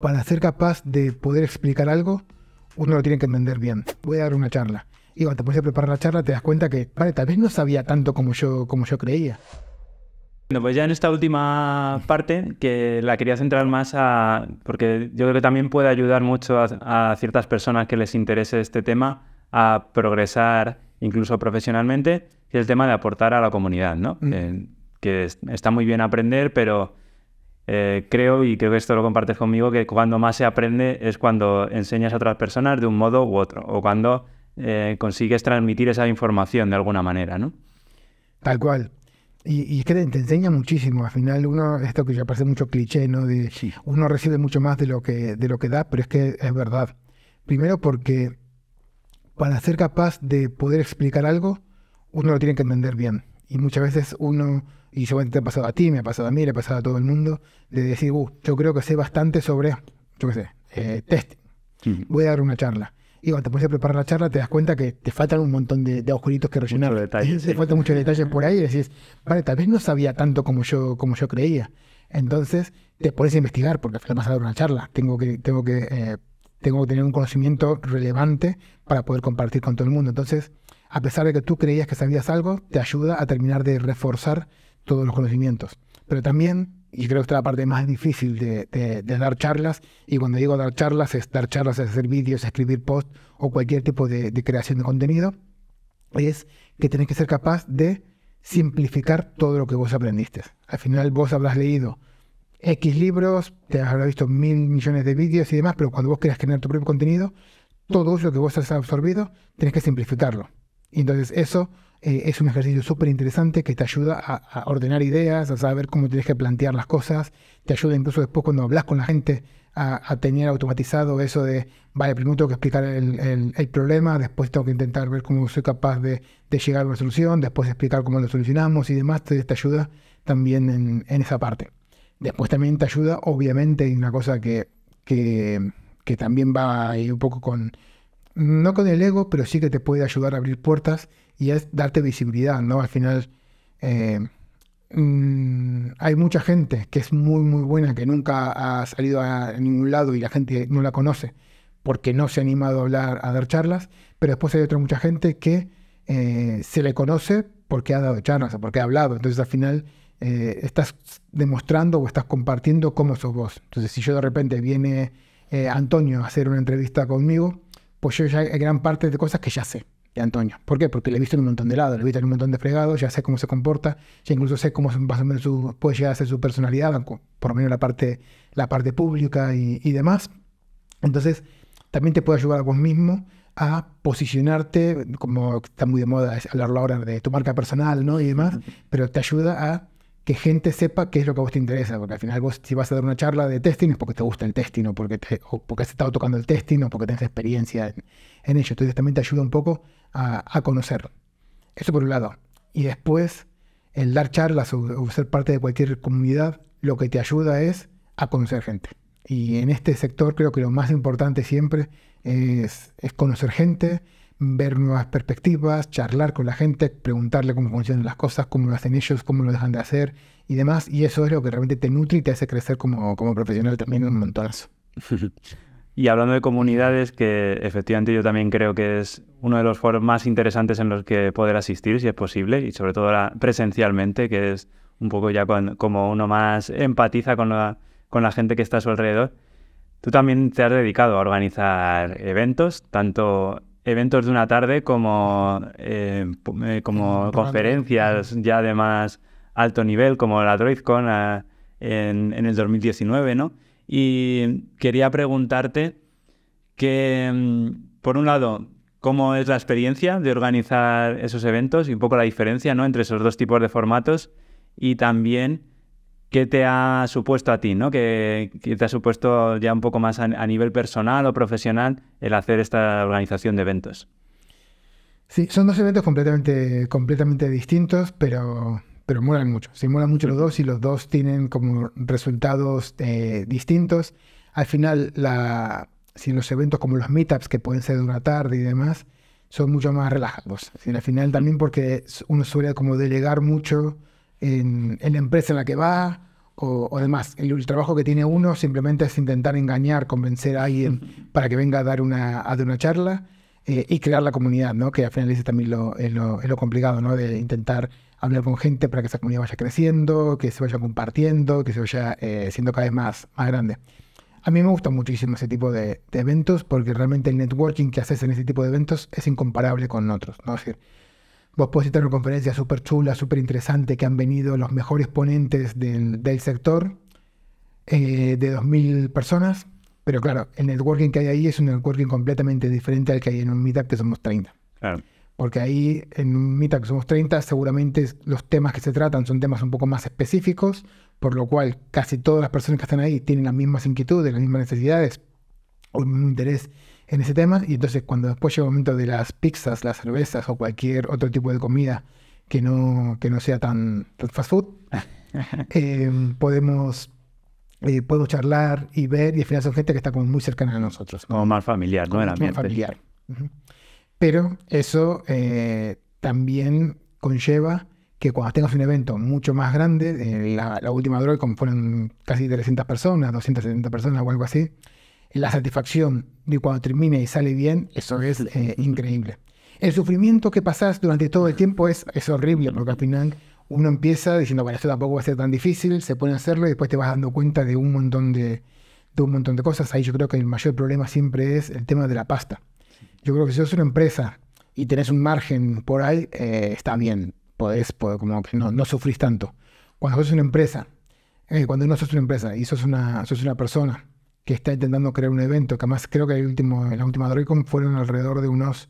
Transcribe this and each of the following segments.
Para ser capaz de poder explicar algo, uno lo tiene que entender bien. Voy a dar una charla. Y cuando te pones a preparar la charla, te das cuenta que, vale, tal vez no sabía tanto como yo, como yo creía. Bueno, pues ya en esta última parte, que la quería centrar más a. porque yo creo que también puede ayudar mucho a, ciertas personas que les interese este tema a progresar incluso profesionalmente, y es el tema de aportar a la comunidad, ¿no? Mm. Eh, que está muy bien aprender, pero eh, creo, y creo que esto lo compartes conmigo, que cuando más se aprende es cuando enseñas a otras personas de un modo u otro, o cuando eh, consigues transmitir esa información de alguna manera, ¿no? Tal cual. Y, es que te, enseña muchísimo. Al final, uno, esto que ya parece mucho cliché, ¿no? Uno recibe mucho más de lo, que, de lo que da, pero es que es verdad. Primero porque para ser capaz de poder explicar algo, uno lo tiene que entender bien. Y muchas veces uno, y seguramente te ha pasado a ti, me ha pasado a mí, le ha pasado a todo el mundo, de decir, uh, yo creo que sé bastante sobre, yo qué sé, eh, test. Voy a dar una charla. Y cuando te pones a preparar la charla, te das cuenta que te faltan un montón de, de oscuritos que rellenar. Te faltan muchos detalles por ahí y decís, vale, tal vez no sabía tanto como yo, como yo creía. Entonces, te pones a investigar, porque al final vas a dar una charla. Tengo que, tengo que, eh, tengo que tener un conocimiento relevante para poder compartir con todo el mundo. Entonces, a pesar de que tú creías que sabías algo, te ayuda a terminar de reforzar todos los conocimientos. Pero también, y creo que esta es la parte más difícil de, dar charlas, y cuando digo dar charlas, es dar charlas, es hacer vídeos, escribir posts o cualquier tipo de, creación de contenido, es que tenés que ser capaz de simplificar todo lo que vos aprendiste. Al final vos habrás leído X libros, te habrás visto mil millones de vídeos y demás, pero cuando vos querés generar tu propio contenido, todo eso que vos has absorbido, tenés que simplificarlo entonces eso eh, es un ejercicio súper interesante que te ayuda a, ordenar ideas, a saber cómo tienes que plantear las cosas, te ayuda incluso después cuando hablas con la gente a, tener automatizado eso de, vale, primero tengo que explicar el, problema, después tengo que intentar ver cómo soy capaz de, llegar a una solución, después explicar cómo lo solucionamos y demás, te, ayuda también en, esa parte. Después también te ayuda, obviamente, en una cosa que, que, que también va un poco con, no con el ego, pero sí que te puede ayudar a abrir puertas y es darte visibilidad, ¿no? Al final eh, mm, hay mucha gente que es muy, muy buena, que nunca ha salido a ningún lado y la gente no la conoce porque no se ha animado a hablar, a dar charlas, pero después hay otra mucha gente que eh, se le conoce porque ha dado charlas porque ha hablado, entonces al final eh, estás demostrando o estás compartiendo cómo sos vos. Entonces si yo de repente viene Antonio a hacer una entrevista conmigo, pues yo ya hay gran parte de cosas que ya sé de Antonio. ¿Por qué? Porque le he visto en un montón de lados, le he visto en un montón de fregados, ya sé cómo se comporta, ya incluso sé cómo su, puede llegar a ser su personalidad, por lo menos la parte, la parte pública y, demás. Entonces, también te puede ayudar a vos mismo a posicionarte, como está muy de moda hablarlo ahora de tu marca personal ¿no? y demás, pero te ayuda a que gente sepa qué es lo que a vos te interesa, porque al final vos si vas a dar una charla de testing es porque te gusta el testing o porque, porque has estado tocando el testing o porque tenés experiencia en, ello. Entonces también te ayuda un poco a, a, conocerlo. Eso por un lado. Y después, el dar charlas o, ser parte de cualquier comunidad, lo que te ayuda es a conocer gente. Y en este sector creo que lo más importante siempre es, es conocer gente, ver nuevas perspectivas, charlar con la gente, preguntarle cómo funcionan las cosas, cómo lo hacen ellos, cómo lo dejan de hacer y demás. Y eso es lo que realmente te nutre y te hace crecer como, profesional también un montonazo. y hablando de comunidades, que efectivamente yo también creo que es uno de los foros más interesantes en los que poder asistir, si es posible, y sobre todo presencialmente, que es un poco ya como uno más empatiza con la, con la gente que está a su alrededor. Tú también te has dedicado a organizar eventos, tanto eventos de una tarde como, eh, eh, como conferencias ya de más alto nivel, como la DroidCon ah, en, en, el 2019, ¿no? Y quería preguntarte que, mm, por un lado, ¿cómo es la experiencia de organizar esos eventos y un poco la diferencia ¿no? entre esos dos tipos de formatos? Y también ¿Qué te ha supuesto a ti, ¿no? ¿Qué, te ha supuesto ya un poco más a, nivel personal o profesional el hacer esta organización de eventos? Sí, son dos eventos completamente, completamente distintos, pero, pero molan mucho. Se molan mucho los dos y los dos tienen como resultados eh, distintos. Al final, la, si los eventos como los meetups, que pueden ser de una tarde y demás, son mucho más relajados. al final también porque uno suele como delegar mucho en, la empresa en la que va o, o demás. El, trabajo que tiene uno simplemente es intentar engañar, convencer a alguien para que venga a dar una, a una charla eh, y crear la comunidad, ¿no? que al final es también lo, es lo, es lo complicado, ¿no? de intentar hablar con gente para que esa comunidad vaya creciendo, que se vaya compartiendo, que se vaya eh, siendo cada vez más, más grande. A mí me gusta muchísimo ese tipo de, eventos porque realmente el networking que haces en ese tipo de eventos es incomparable con otros. ¿no? decir, Vos podés estar una conferencia súper chula, súper interesante, que han venido los mejores ponentes del, sector, eh, de 2.000 personas, pero claro, el networking que hay ahí es un networking completamente diferente al que hay en un meetup que somos 30. Claro. Porque ahí en un meetup que somos 30 seguramente los temas que se tratan son temas un poco más específicos, por lo cual casi todas las personas que están ahí tienen las mismas inquietudes, las mismas necesidades, o el mismo interés en ese tema. Y entonces cuando después llega el momento de las pizzas, las cervezas o cualquier otro tipo de comida que no, que no sea tan, fast food, eh, eh, podemos, charlar y ver y al final son gente que está como muy cercana a nosotros. Como más familiar, ¿no? Era más familiar. Pero eso eh, también conlleva que cuando tengas un evento mucho más grande, la, la, última droga como fueron casi 300 personas, 270 personas o algo así, la satisfacción de cuando termina y sale bien, eso es eh, increíble. El sufrimiento que pasas durante todo el tiempo es, es horrible, porque al final uno empieza diciendo, bueno, esto tampoco va a ser tan difícil, se pone hacerlo y después te vas dando cuenta de un montón de, un montón de cosas. Ahí yo creo que el mayor problema siempre es el tema de la pasta. Yo creo que si sos una empresa y tenés un margen por ahí, eh, está bien, podés, como no, no, sufrís tanto. Cuando sos una empresa, eh, cuando no sos una empresa y sos una, sos una persona que está intentando crear un evento, que además creo que el último, la última DroidCon fueron alrededor de unos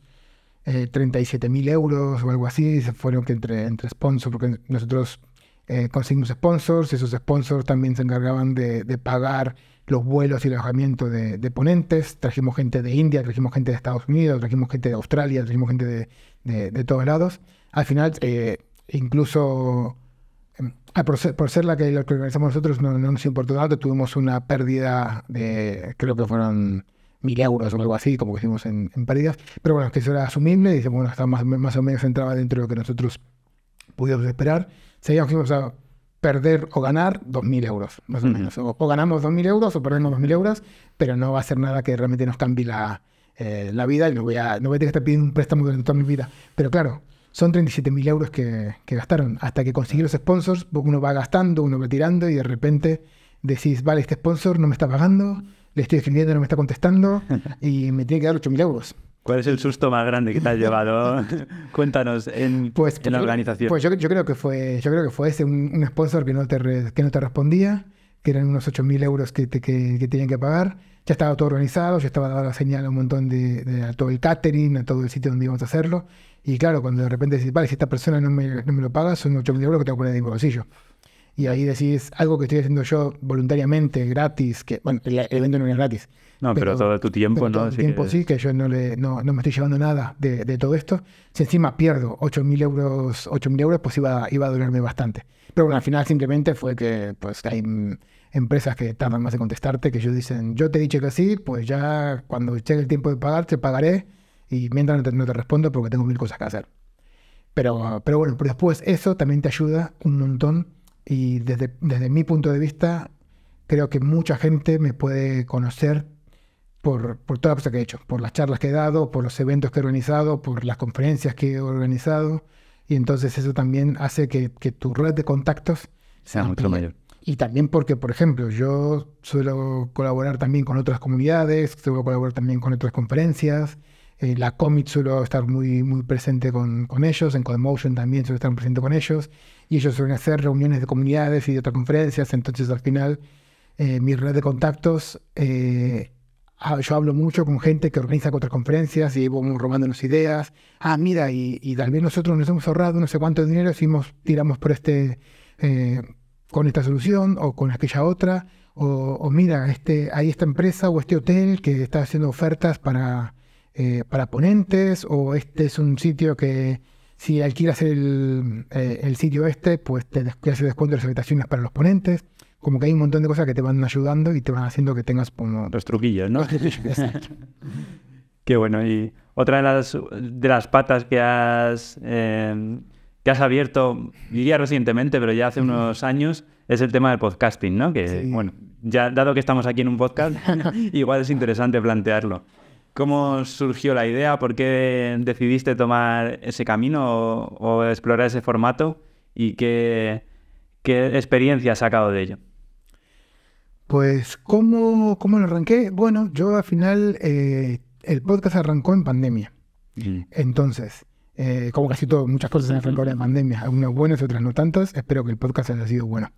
eh, 37.000 euros o algo así, se fueron entre, entre sponsors, porque nosotros eh, conseguimos sponsors, y esos sponsors también se encargaban de, pagar los vuelos y el alojamiento de, ponentes, trajimos gente de India, trajimos gente de Estados Unidos, trajimos gente de Australia, trajimos gente de, todos lados. Al final, eh, incluso Ah, por ser, la que, lo que organizamos nosotros, no, nos importó nada Tuvimos una pérdida de, creo que fueron mil euros o algo así, como que hicimos en, paridas pérdidas. Pero bueno, que eso era asumible. Y bueno, está más, más o menos entraba dentro de lo que nosotros pudimos esperar. Seguíamos íbamos a perder o ganar mil euros, más o menos. O, ganamos dos mil euros o perdemos mil euros, pero no va a ser nada que realmente nos cambie la, eh, la vida y no voy, a, no voy a tener que estar pidiendo un préstamo durante toda mi vida. Pero claro, son 37.000 euros que, gastaron. Hasta que conseguir los sponsors, uno va gastando, uno va tirando y de repente decís, vale, este sponsor no me está pagando, le estoy escribiendo, no me está contestando y me tiene que dar 8.000 euros. ¿Cuál es el susto más grande que te ha llevado? Cuéntanos en, pues, la organización. Pues yo, creo que fue, yo creo que fue ese, un, sponsor que no, te que no te respondía, que eran unos 8.000 euros que, que, tenían que pagar. Ya estaba todo organizado, ya estaba dando la señal a un montón de, a todo el catering, a todo el sitio donde íbamos a hacerlo. Y claro, cuando de repente decís, vale, si esta persona no me, no me lo paga, son 8.000 euros que tengo que poner en mi bolsillo. Y ahí decís, algo que estoy haciendo yo voluntariamente, gratis, que, bueno, el, evento no es gratis. No, pero, todo tu tiempo, ¿no? todo tiempo sí, que yo no, le, no, no, me estoy llevando nada de, de todo esto. Si encima pierdo 8.000 euros, euros, pues iba, iba a dolerme bastante. Pero bueno, al final simplemente fue que pues hay empresas que tardan más en contestarte, que ellos dicen, yo te he dicho que sí, pues ya cuando llegue el tiempo de pagar, te pagaré y mientras no te, respondo porque tengo mil cosas que hacer. Pero, pero bueno, pero después eso también te ayuda un montón. Y desde, desde mi punto de vista, creo que mucha gente me puede conocer por, por toda la cosa que he hecho, por las charlas que he dado, por los eventos que he organizado, por las conferencias que he organizado. Y entonces eso también hace que, que tu red de contactos sea mucho mayor. Y también porque, por ejemplo, yo suelo colaborar también con otras comunidades, suelo colaborar también con otras conferencias. Eh, la Comic suele estar muy, muy presente con, ellos, en Codemotion también suele estar presente con ellos, y ellos suelen hacer reuniones de comunidades y de otras conferencias, entonces al final eh, mi red de contactos, eh, yo hablo mucho con gente que organiza otras conferencias y vamos unas ideas, ah, mira, y, tal vez nosotros nos hemos ahorrado no sé cuánto dinero, si tiramos por este, con esta solución o con aquella otra, o, o mira, este, hay esta empresa o este hotel que está haciendo ofertas para eh, para ponentes o este es un sitio que si alquilas el, eh, sitio este, pues te hace descuento las habitaciones para los ponentes. Como que hay un montón de cosas que te van ayudando y te van haciendo que tengas como... Los truquillos, ¿no? Qué bueno. Y otra de las, de las patas que has, em, que has abierto, diría recientemente, pero ya hace unos años, es el tema del podcasting, ¿no? Que, bueno, ya dado que estamos aquí en un podcast, igual es interesante plantearlo. ¿Cómo surgió la idea? ¿Por qué decidiste tomar ese camino o, explorar ese formato? ¿Y qué, qué, experiencia has sacado de ello? Pues, ¿cómo, cómo lo arranqué? Bueno, yo al final eh, el podcast arrancó en pandemia. Mm. Entonces, eh, como casi todo, muchas cosas en el pandemia, algunas buenas y otras no tantas. Espero que el podcast haya sido bueno.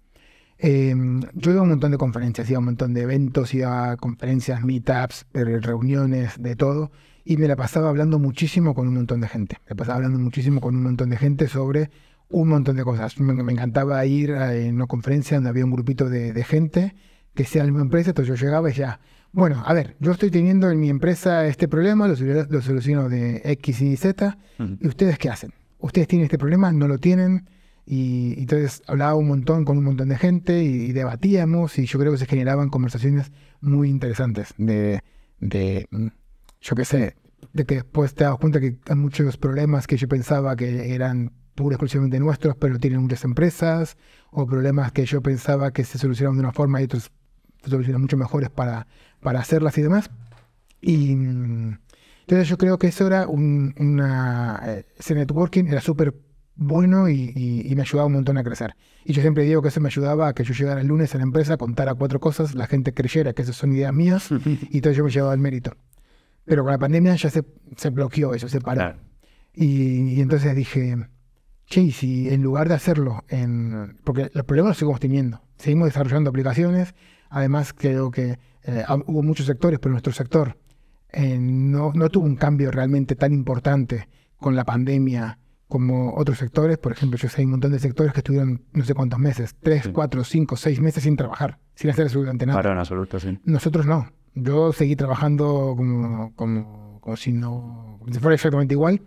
Em, yo iba a un montón de conferencias, iba a un montón de eventos, iba a conferencias, meetups, eh, reuniones, de todo, y me la pasaba hablando muchísimo con un montón de gente. Me pasaba hablando muchísimo con un montón de gente sobre un montón de cosas. Me, encantaba ir a una conferencia donde había un grupito de, gente que sea la misma empresa, entonces yo llegaba y ya, bueno, a ver, yo estoy teniendo en mi empresa este problema, lo, soluciono de X y Z, ¿y ustedes qué hacen? ¿Ustedes tienen este problema? ¿No lo tienen? Y, entonces hablaba un montón con un montón de gente y, debatíamos y yo creo que se generaban conversaciones muy interesantes de, de mm, yo qué sé, de que después te das cuenta que hay muchos problemas que yo pensaba que eran pura exclusivamente nuestros, pero tienen muchas empresas, o problemas que yo pensaba que se solucionaban de una forma y otros se solucionan mucho mejores para, para hacerlas y demás. Y mm, entonces yo creo que eso era una... Eh, ese networking era súper bueno y, me ayudaba un montón a crecer. Y yo siempre digo que eso me ayudaba a que yo llegara el lunes a la empresa, contara cuatro cosas, la gente creyera que esas son ideas mías y entonces yo me llevaba el mérito. Pero con la pandemia ya se, bloqueó eso, se paró. Y, entonces dije, che, si en lugar de hacerlo, en... porque los problemas los seguimos teniendo, seguimos desarrollando aplicaciones, además creo que eh, hubo muchos sectores, pero nuestro sector eh, no, no tuvo un cambio realmente tan importante con la pandemia como otros sectores. Por ejemplo, yo sé hay un montón de sectores que estuvieron no sé cuántos meses, tres, cuatro, cinco, seis meses sin trabajar, sin hacer absolutamente nada. absoluto, sí. Nosotros no. Yo seguí trabajando como, como, como si no fuera exactamente igual.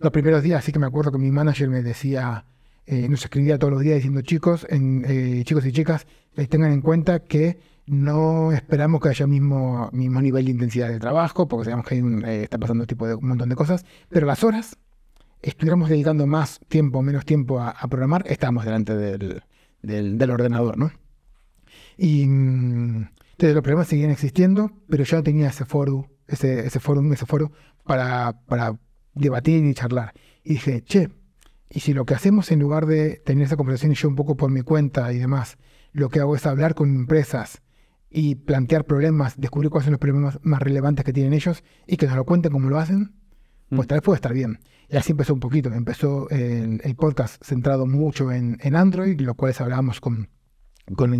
Los primeros días, sí que me acuerdo que mi manager me decía, eh, nos escribía todos los días diciendo, chicos, en, eh, chicos y chicas, eh, tengan en cuenta que no esperamos que haya mismo, mismo nivel de intensidad de trabajo, porque sabemos que está pasando este tipo de, un montón de cosas, pero las horas estuviéramos dedicando más tiempo o menos tiempo a, programar, estábamos delante del, ordenador, ¿no? Y mm, entonces los problemas seguían existiendo, pero yo no tenía ese foro, ese, ese ese foro para, debatir y charlar. Y dije, che, y si lo que hacemos en lugar de tener esa conversación yo un poco por mi cuenta y demás, lo que hago es hablar con empresas y plantear problemas, descubrir cuáles son los problemas más relevantes que tienen ellos y que nos lo cuenten como lo hacen, pues mm. tal vez puede estar bien. Y así empezó un poquito. Empezó el, podcast centrado mucho en, en Android, lo cual hablábamos con,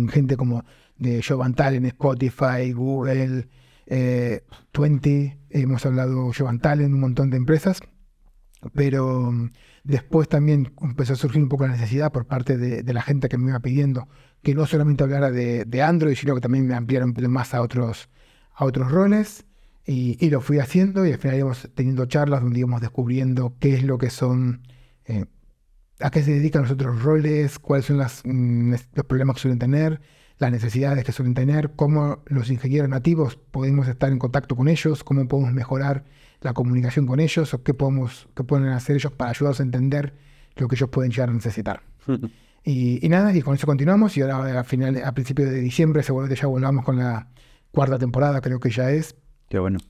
gente como eh, eh, de Jovan Tal en Spotify, Google, 20, hemos hablado Jovan Tal en un montón de empresas, pero mm, después también empezó a surgir un poco la necesidad por parte de, la gente que me iba pidiendo que no solamente hablara de, de Android, sino que también me ampliaron más a otros, a otros roles. Y, lo fui haciendo y al final íbamos teniendo charlas donde íbamos descubriendo qué es lo que son, eh, a qué se dedican los otros roles, cuáles son las, mm, los problemas que suelen tener, las necesidades que suelen tener, cómo los ingenieros nativos podemos estar en contacto con ellos, cómo podemos mejorar la comunicación con ellos o qué, podemos, qué pueden hacer ellos para ayudarnos a entender lo que ellos pueden llegar a necesitar. y, nada, y con eso continuamos y ahora a, final, a principios de diciembre seguramente ya volvamos con la cuarta temporada, creo que ya es,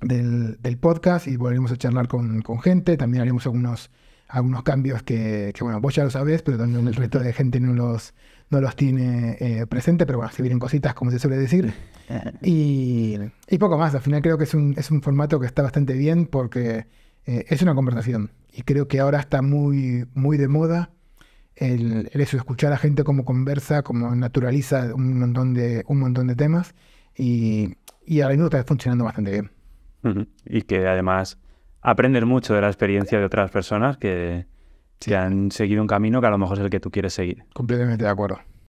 del, podcast y volveremos a charlar con, gente. También haremos algunos, algunos cambios que, bueno, vos ya lo sabés, pero también el resto de gente no los, no los tiene eh, presente, pero bueno, se vienen cositas, como se suele decir. Y, poco más, al final creo que es un, es un formato que está bastante bien porque eh, es una conversación. Y creo que ahora está muy, muy de moda el, eso, escuchar a gente como conversa, como naturaliza un montón de, un montón de temas. Y, y ahora mismo está funcionando bastante bien. Y que además aprendes mucho de la experiencia de otras personas que, se que, han seguido un camino que a lo mejor es el que tú quieres seguir. Completamente de acuerdo.